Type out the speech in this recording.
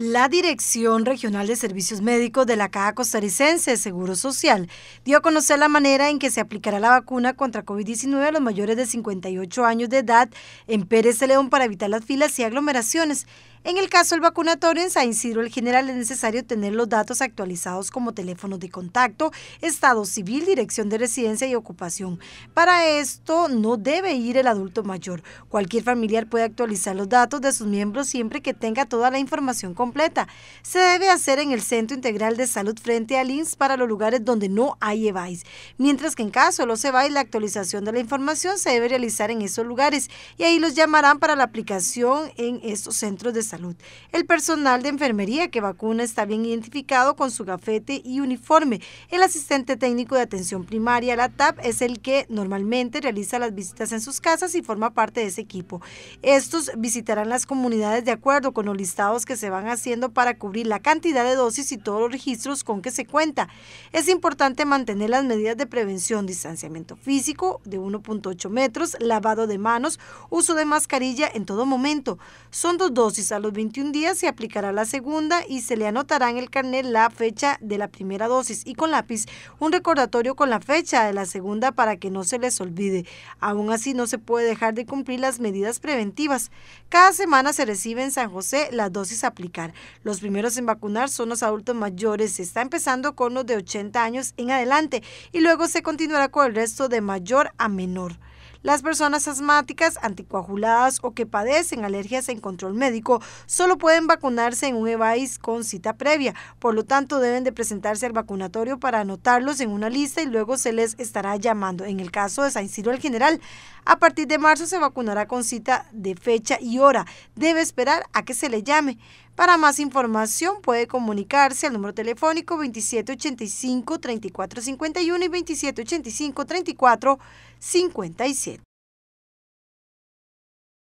La Dirección Regional de Servicios Médicos de la Caja Costarricense de Seguro Social dio a conocer la manera en que se aplicará la vacuna contra COVID-19 a los mayores de 58 años de edad en Pérez León para evitar las filas y aglomeraciones. En el caso del vacunatorio en San el General es necesario tener los datos actualizados como teléfono de contacto, estado civil, dirección de residencia y ocupación. Para esto no debe ir el adulto mayor. Cualquier familiar puede actualizar los datos de sus miembros siempre que tenga toda la información completa. Se debe hacer en el Centro Integral de Salud frente al INS para los lugares donde no hay EVAIS, mientras que en caso de los EVAIS la actualización de la información se debe realizar en esos lugares y ahí los llamarán para la aplicación en estos centros de salud el personal de enfermería que vacuna está bien identificado con su gafete y uniforme. El asistente técnico de atención primaria, la TAP, es el que normalmente realiza las visitas en sus casas y forma parte de ese equipo. Estos visitarán las comunidades de acuerdo con los listados que se van haciendo para cubrir la cantidad de dosis y todos los registros con que se cuenta. Es importante mantener las medidas de prevención, distanciamiento físico de 1.8 metros, lavado de manos, uso de mascarilla en todo momento. Son dos dosis al los 21 días se aplicará la segunda y se le anotará en el carnet la fecha de la primera dosis y con lápiz un recordatorio con la fecha de la segunda para que no se les olvide. Aún así no se puede dejar de cumplir las medidas preventivas. Cada semana se recibe en San José las dosis a aplicar. Los primeros en vacunar son los adultos mayores. Se está empezando con los de 80 años en adelante y luego se continuará con el resto de mayor a menor. Las personas asmáticas, anticoaguladas o que padecen alergias en control médico solo pueden vacunarse en un EVAIS con cita previa. Por lo tanto, deben de presentarse al vacunatorio para anotarlos en una lista y luego se les estará llamando. En el caso de San Ciro el General, a partir de marzo se vacunará con cita de fecha y hora. Debe esperar a que se le llame. Para más información puede comunicarse al número telefónico 2785-3451 y 2785-3451 cincuenta y siete.